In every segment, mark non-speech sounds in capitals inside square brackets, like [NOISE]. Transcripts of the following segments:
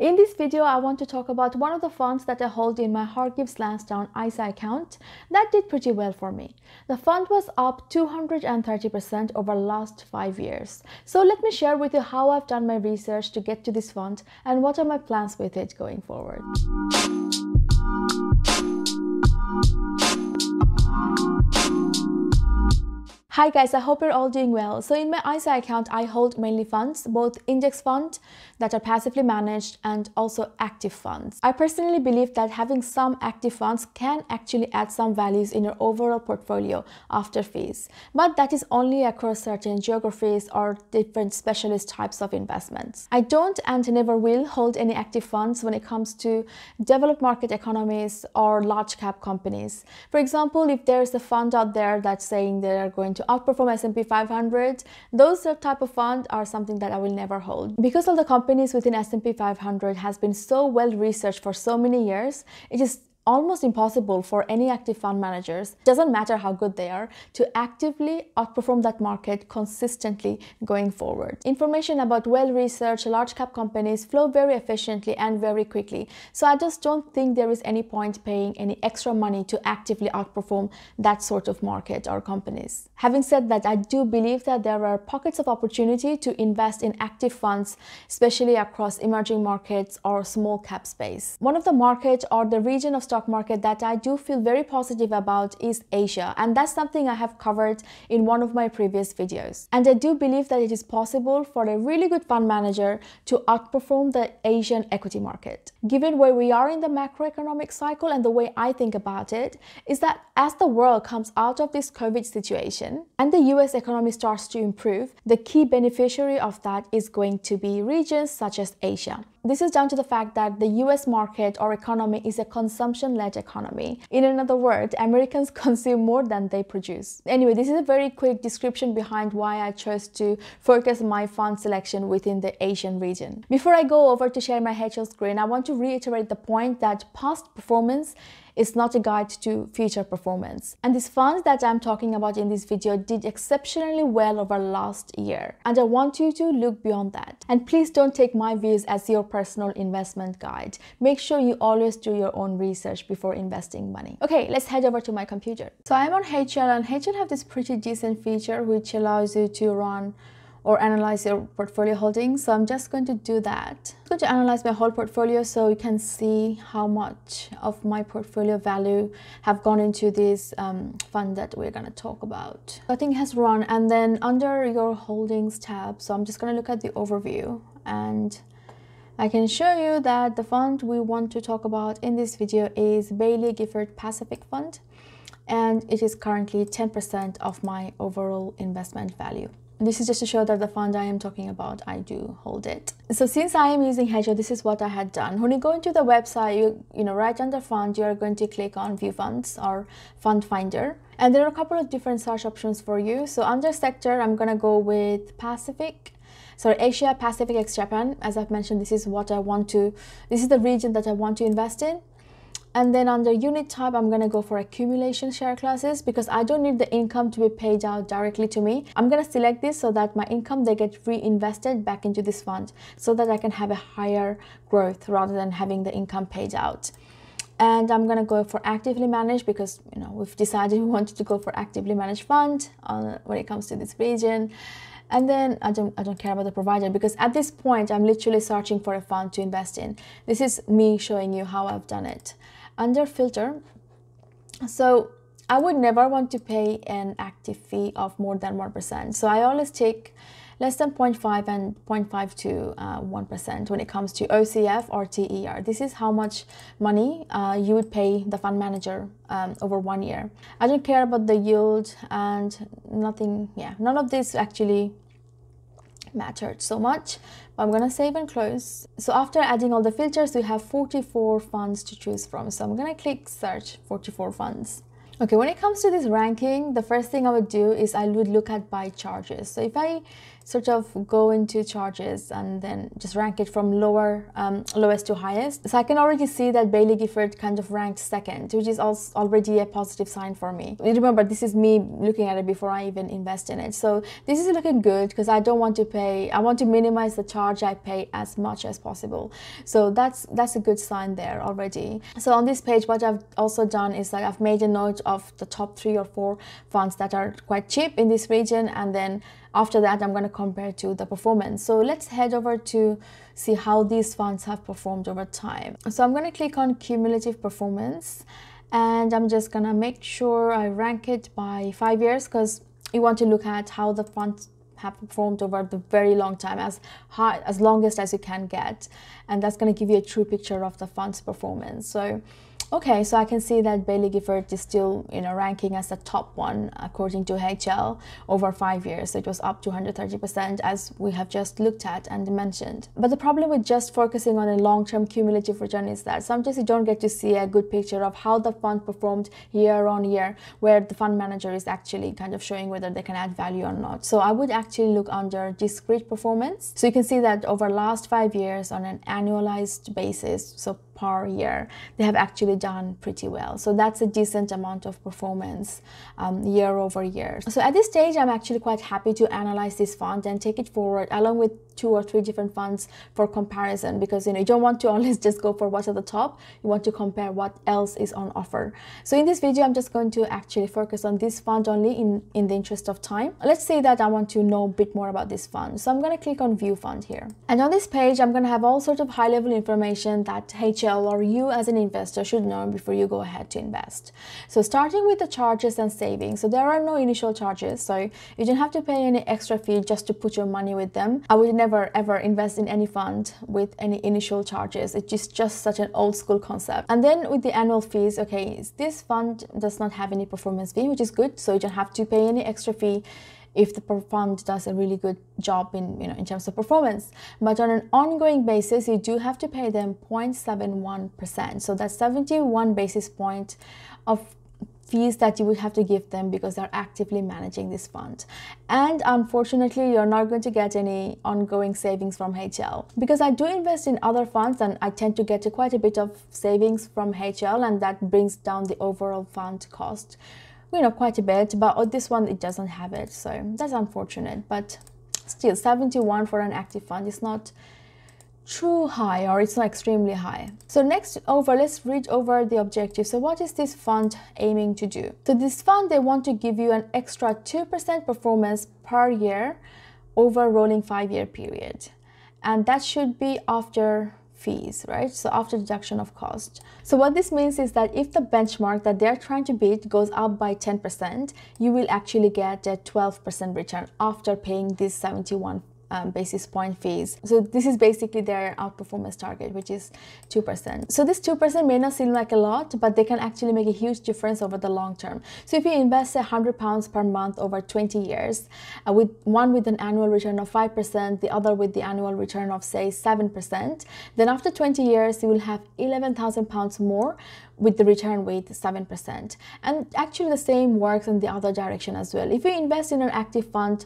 In this video, I want to talk about one of the funds that I hold in my Hargivs Lansdowne ISA account that did pretty well for me. The fund was up 230% over the last 5 years. So let me share with you how I've done my research to get to this fund and what are my plans with it going forward. Hi guys, I hope you're all doing well. So in my ISA account, I hold mainly funds, both index funds that are passively managed and also active funds. I personally believe that having some active funds can actually add some values in your overall portfolio after fees, but that is only across certain geographies or different specialist types of investments. I don't and never will hold any active funds when it comes to developed market economies or large cap companies. For example, if there's a fund out there that's saying they are going to to outperform S&P 500, those type of funds are something that I will never hold. Because all the companies within S&P 500 has been so well researched for so many years, it is almost impossible for any active fund managers, doesn't matter how good they are, to actively outperform that market consistently going forward. Information about well-researched large cap companies flow very efficiently and very quickly. So I just don't think there is any point paying any extra money to actively outperform that sort of market or companies. Having said that, I do believe that there are pockets of opportunity to invest in active funds, especially across emerging markets or small cap space. One of the market or the region of stock stock market that I do feel very positive about is Asia and that's something I have covered in one of my previous videos. And I do believe that it is possible for a really good fund manager to outperform the Asian equity market. Given where we are in the macroeconomic cycle and the way I think about it is that as the world comes out of this COVID situation and the US economy starts to improve, the key beneficiary of that is going to be regions such as Asia. This is down to the fact that the US market or economy is a consumption led economy. In another word, Americans [LAUGHS] consume more than they produce. Anyway, this is a very quick description behind why I chose to focus my fund selection within the Asian region. Before I go over to share my hedgehog screen, I want to reiterate the point that past performance it's not a guide to future performance. And these funds that I'm talking about in this video did exceptionally well over last year. And I want you to look beyond that. And please don't take my views as your personal investment guide. Make sure you always do your own research before investing money. Okay, let's head over to my computer. So I'm on HL and HL have this pretty decent feature which allows you to run or analyze your portfolio holdings. So I'm just going to do that. I'm going to analyze my whole portfolio so you can see how much of my portfolio value have gone into this um, fund that we're going to talk about. I it has run and then under your holdings tab, so I'm just going to look at the overview and I can show you that the fund we want to talk about in this video is Bailey Gifford Pacific Fund and it is currently 10% of my overall investment value. This is just to show that the fund I am talking about, I do hold it. So since I am using Hedgehog, this is what I had done. When you go into the website, you, you know, right under fund, you are going to click on view funds or fund finder. And there are a couple of different search options for you. So under sector, I'm gonna go with Pacific so Asia Pacific ex Japan, as I've mentioned, this is what I want to, this is the region that I want to invest in. And then under unit type, I'm gonna go for accumulation share classes because I don't need the income to be paid out directly to me. I'm gonna select this so that my income, they get reinvested back into this fund so that I can have a higher growth rather than having the income paid out and I'm gonna go for actively managed because you know we've decided we wanted to go for actively managed fund uh, when it comes to this region and then I don't I don't care about the provider because at this point I'm literally searching for a fund to invest in this is me showing you how I've done it under filter so I would never want to pay an active fee of more than 1%. So I always take less than 0.5 and 0.5 to uh, 1% when it comes to OCF or TER. This is how much money uh, you would pay the fund manager um, over one year. I don't care about the yield and nothing, yeah, none of this actually mattered so much but I'm gonna save and close so after adding all the filters we have 44 funds to choose from so I'm gonna click search 44 funds. okay when it comes to this ranking the first thing I would do is I would look at by charges so if I sort of go into charges and then just rank it from lower um, lowest to highest. So I can already see that Bailey Gifford kind of ranked second, which is also already a positive sign for me. Remember, this is me looking at it before I even invest in it. So this is looking good because I don't want to pay. I want to minimize the charge I pay as much as possible. So that's that's a good sign there already. So on this page, what I've also done is that I've made a note of the top three or four funds that are quite cheap in this region, and then after that, I'm going to compare to the performance. So let's head over to see how these funds have performed over time. So I'm going to click on cumulative performance and I'm just going to make sure I rank it by five years because you want to look at how the funds have performed over the very long time as high, as longest as you can get and that's going to give you a true picture of the fund's performance so Okay, so I can see that Bailey Gifford is still, you know, ranking as the top one according to HL over five years. It was up 230% as we have just looked at and mentioned. But the problem with just focusing on a long-term cumulative return is that sometimes you don't get to see a good picture of how the fund performed year on year, where the fund manager is actually kind of showing whether they can add value or not. So I would actually look under discrete performance. So you can see that over last five years on an annualized basis, so per year, they have actually done pretty well. So that's a decent amount of performance um, year over year. So at this stage, I'm actually quite happy to analyze this fund and take it forward along with two or three different funds for comparison because you know you don't want to [LAUGHS] always just go for what's at the top you want to compare what else is on offer so in this video i'm just going to actually focus on this fund only in in the interest of time let's say that i want to know a bit more about this fund so i'm going to click on view fund here and on this page i'm going to have all sorts of high level information that hl or you as an investor should know before you go ahead to invest. So starting with the charges and savings. So there are no initial charges. So you don't have to pay any extra fee just to put your money with them. I would never ever invest in any fund with any initial charges. It's just, just such an old school concept. And then with the annual fees, okay, this fund does not have any performance fee, which is good. So you don't have to pay any extra fee if the fund does a really good job in you know in terms of performance but on an ongoing basis you do have to pay them 0.71% so that's 71 basis point of fees that you would have to give them because they're actively managing this fund. And unfortunately, you're not going to get any ongoing savings from HL. Because I do invest in other funds and I tend to get quite a bit of savings from HL and that brings down the overall fund cost you know quite a bit but on this one it doesn't have it so that's unfortunate but still 71 for an active fund is not too high or it's not extremely high. So next over, let's read over the objective. So what is this fund aiming to do? So this fund, they want to give you an extra 2% performance per year over rolling five-year period. And that should be after fees, right? So after deduction of cost. So what this means is that if the benchmark that they're trying to beat goes up by 10%, you will actually get a 12% return after paying these 71 um, basis point fees. So this is basically their outperformance target, which is 2%. So this 2% may not seem like a lot, but they can actually make a huge difference over the long term. So if you invest 100 pounds per month over 20 years, uh, with one with an annual return of 5%, the other with the annual return of say 7%, then after 20 years, you will have 11,000 pounds more with the return with 7%. And actually the same works in the other direction as well. If you invest in an active fund,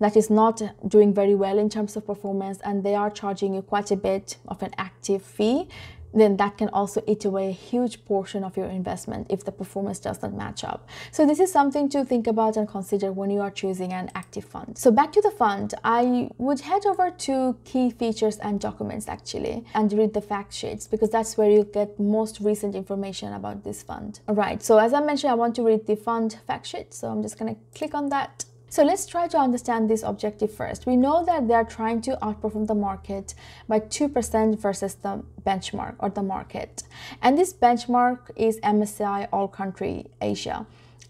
that is not doing very well in terms of performance and they are charging you quite a bit of an active fee, then that can also eat away a huge portion of your investment if the performance doesn't match up. So this is something to think about and consider when you are choosing an active fund. So back to the fund, I would head over to key features and documents actually and read the fact sheets because that's where you get most recent information about this fund. All right, so as I mentioned, I want to read the fund fact sheet. So I'm just gonna click on that so let's try to understand this objective first. We know that they are trying to outperform the market by 2% versus the benchmark or the market. And this benchmark is MSCI All Country Asia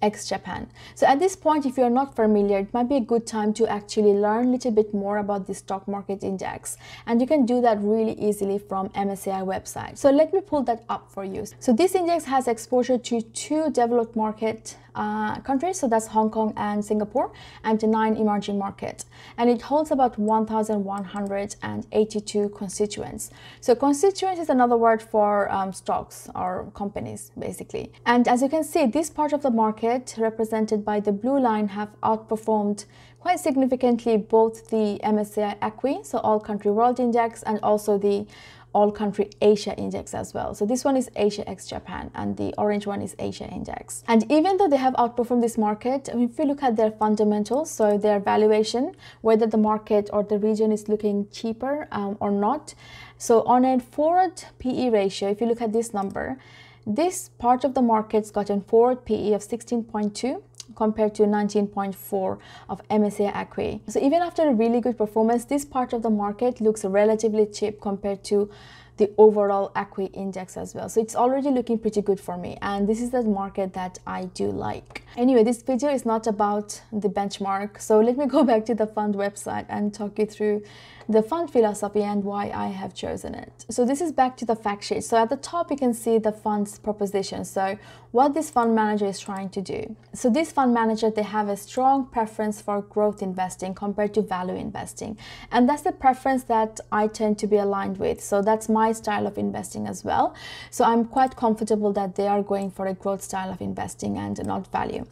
ex Japan. So at this point, if you're not familiar, it might be a good time to actually learn a little bit more about the stock market index. And you can do that really easily from MSCI website. So let me pull that up for you. So this index has exposure to two developed market uh, countries, so that's Hong Kong and Singapore, and nine emerging markets. And it holds about 1,182 constituents. So constituents is another word for um, stocks or companies, basically. And as you can see, this part of the market, represented by the blue line, have outperformed quite significantly both the MSCI Equi, so All Country World Index, and also the all country Asia index as well. So this one is Asia X Japan and the orange one is Asia index. And even though they have outperformed this market, I mean, if you look at their fundamentals, so their valuation, whether the market or the region is looking cheaper um, or not. So on a forward PE ratio, if you look at this number, this part of the market's got a forward PE of 16.2 compared to 19.4 of MSCI Acquis. So even after a really good performance, this part of the market looks relatively cheap compared to the overall Acqui index as well. So it's already looking pretty good for me and this is the market that I do like. Anyway, this video is not about the benchmark. So let me go [LAUGHS] back to the fund website and talk you through the fund philosophy and why I have chosen it. So this is back to the fact sheet. So at the top, you can see the fund's proposition. So what this fund manager is trying to do. So this fund manager, they have a strong preference for growth investing compared to value investing. And that's the preference that I tend to be aligned with. So that's my style of investing as well. So I'm quite comfortable that they are going for a growth style of investing and not value.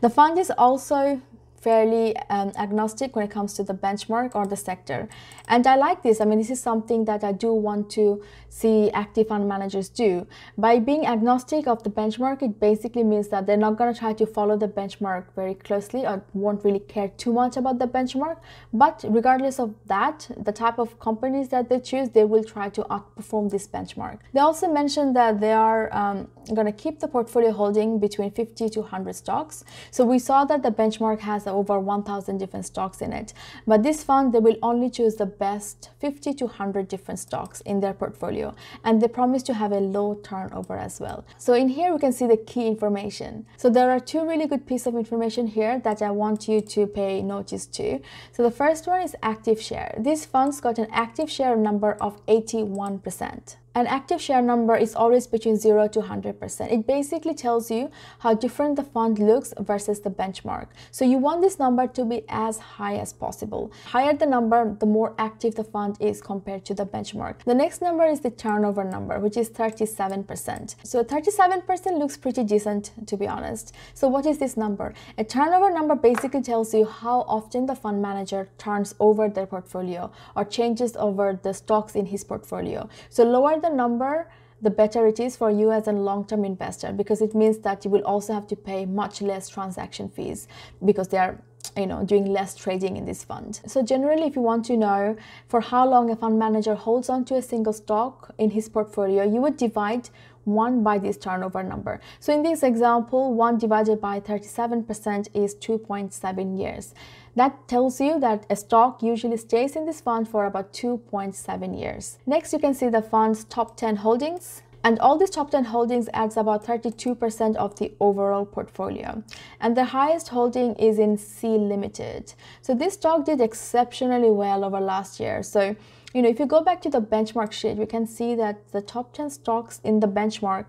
The fund is also fairly um, agnostic when it comes to the benchmark or the sector. And I like this. I mean, this is something that I do want to see active fund managers do. By being agnostic of the benchmark, it basically means that they're not going to try to follow the benchmark very closely or won't really care too much about the benchmark. But regardless of that, the type of companies that they choose, they will try to outperform this benchmark. They also mentioned that they are um, going to keep the portfolio holding between 50 to 100 stocks. So we saw that the benchmark has over 1000 different stocks in it but this fund they will only choose the best 50 to 100 different stocks in their portfolio and they promise to have a low turnover as well so in here we can see the key information so there are two really good pieces of information here that i want you to pay notice to so the first one is active share this fund's got an active share number of 81 percent an active share number is always between 0 to 100%. It basically tells you how different the fund looks versus the benchmark. So you want this number to be as high as possible. Higher the number, the more active the fund is compared to the benchmark. The next number is the turnover number, which is 37%. So 37% looks pretty decent, to be honest. So what is this number? A turnover number basically tells you how often the fund manager turns over their portfolio or changes over the stocks in his portfolio. So lower the number, the better it is for you as a long-term investor because it means that you will also have to pay much less transaction fees because they are you know doing less trading in this fund so generally if you want to know for how long a fund manager holds on to a single stock in his portfolio you would divide 1 by this turnover number. So in this example, 1 divided by 37% is 2.7 years. That tells you that a stock usually stays in this fund for about 2.7 years. Next, you can see the fund's top 10 holdings and all these top 10 holdings adds about 32% of the overall portfolio and the highest holding is in c limited so this stock did exceptionally well over last year so you know, if you go back to the benchmark sheet, you can see that the top 10 stocks in the benchmark,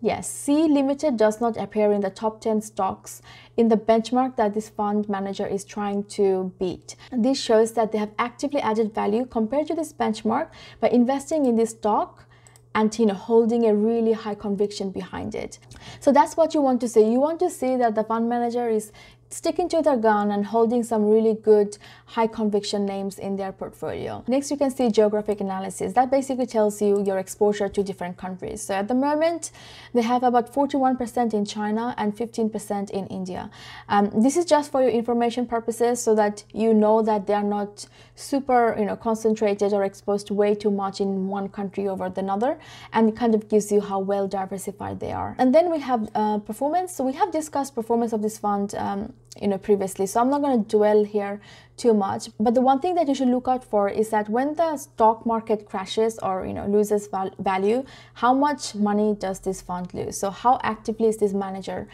yes, C Limited does not appear in the top 10 stocks in the benchmark that this fund manager is trying to beat. And this shows that they have actively added value compared to this benchmark by investing in this stock and you know holding a really high conviction behind it so that's what you want to see you want to see that the fund manager is sticking to their gun and holding some really good high conviction names in their portfolio. Next, you can see geographic analysis. That basically tells you your exposure to different countries. So at the moment, they have about 41% in China and 15% in India. Um, this is just for your information purposes so that you know that they are not super you know, concentrated or exposed way too much in one country over another and it kind of gives you how well diversified they are. And then we have uh, performance. So we have discussed performance of this fund um, you know previously so i'm not going to dwell here too much but the one thing that you should look out for is that when the stock market crashes or you know loses val value how much money does this fund lose so how actively is this manager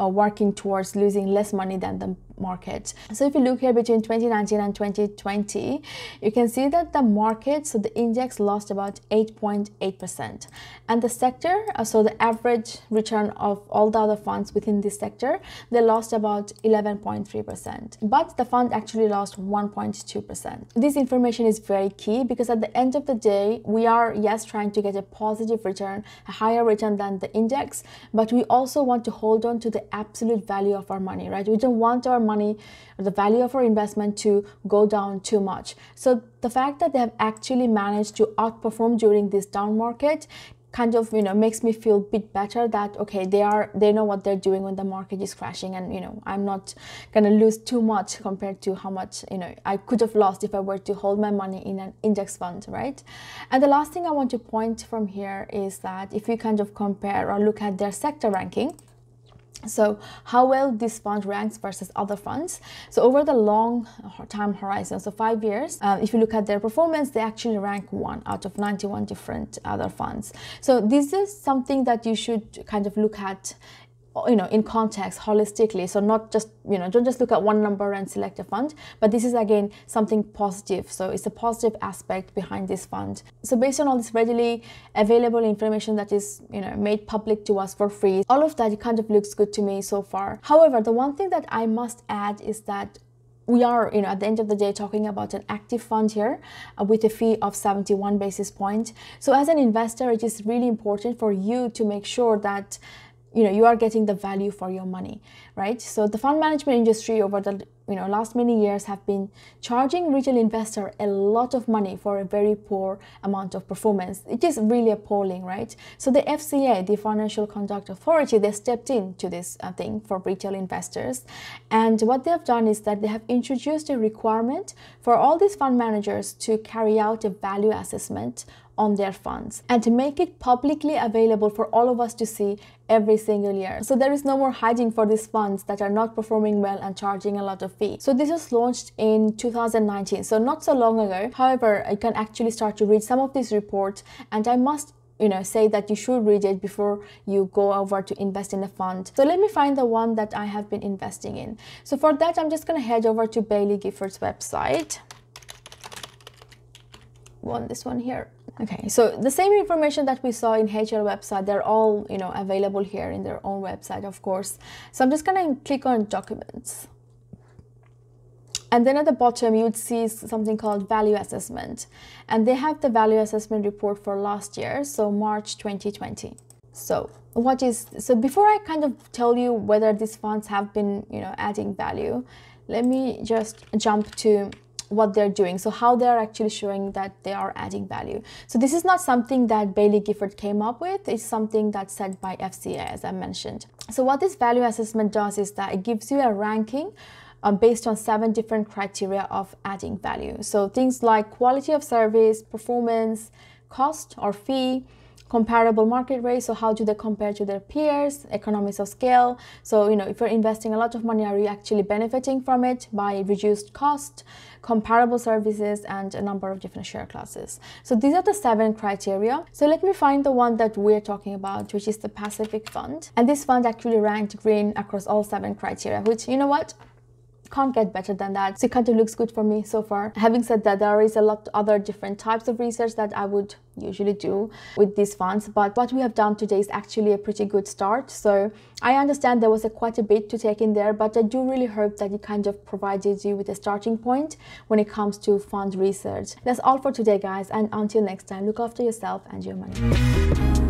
uh, working towards losing less money than the market. So if you look here between 2019 and 2020, you can see that the market, so the index lost about 8.8%. And the sector, uh, so the average return of all the other funds within this sector, they lost about 11.3%. But the fund actually lost 1.2%. This information is very key because at the end of the day, we are, yes, trying to get a positive return, a higher return than the index, but we also want to hold on to the absolute value of our money, right? We don't want our money or the value of our investment to go down too much. So the fact that they have actually managed to outperform during this down market kind of you know makes me feel a bit better that okay they are they know what they're doing when the market is crashing and you know i'm not gonna lose too much compared to how much you know i could have lost if i were to hold my money in an index fund right and the last thing i want to point from here is that if you kind of compare or look at their sector ranking so how well this fund ranks versus other funds. So over the long time horizon, so five years, uh, if you look at their performance, they actually rank one out of 91 different other funds. So this is something that you should kind of look at uh, you know in context holistically so not just you know don't just look at one number and select a fund but this is again something positive so it's a positive aspect behind this fund so based on all this readily available information that is you know made public to us for free all of that kind of looks good to me so far however the one thing that i must add is that we are you know at the end of the day talking about an active fund here uh, with a fee of 71 basis point so as an investor it is really important for you to make sure that you know you are getting the value for your money right so the fund management industry over the you know last many years have been charging retail investor a lot of money for a very poor amount of performance it is really appalling right so the fca the financial conduct authority they stepped in to this uh, thing for retail investors and what they have done is that they have introduced a requirement for all these fund managers to carry out a value assessment on their funds and to make it publicly available for all of us to see every single year. So there is no more hiding for these funds that are not performing well and charging a lot of fee. So this was launched in 2019, so not so long ago. However, I can actually start to read some of these reports and I must you know say that you should read it before you go over to invest in a fund so let me find the one that i have been investing in so for that i'm just going to head over to bailey gifford's website one this one here Okay, so the same information that we saw in HR website, they're all, you know, available here in their own website, of course. So I'm just gonna click on documents. And then at the bottom, you would see something called value assessment. And they have the value assessment report for last year, so March 2020. So what is, so before I kind of tell you whether these funds have been, you know, adding value, let me just jump to what they're doing so how they're actually showing that they are adding value so this is not something that bailey gifford came up with it's something that's set by fca as i mentioned so what this value assessment does is that it gives you a ranking uh, based on seven different criteria of adding value so things like quality of service performance cost or fee comparable market rate so how do they compare to their peers economies of scale so you know if you're investing a lot of money are you actually benefiting from it by reduced cost comparable services, and a number of different share classes. So these are the seven criteria. So let me find the one that we're talking about, which is the Pacific Fund. And this fund actually ranked green across all seven criteria, which you know what? can't get better than that. So it kind of looks good for me so far. Having said that, there is a lot other different types of research that I would usually do with these funds but what we have done today is actually a pretty good start so i understand there was a quite a bit to take in there but i do really hope that it kind of provided you with a starting point when it comes to fund research that's all for today guys and until next time look after yourself and your money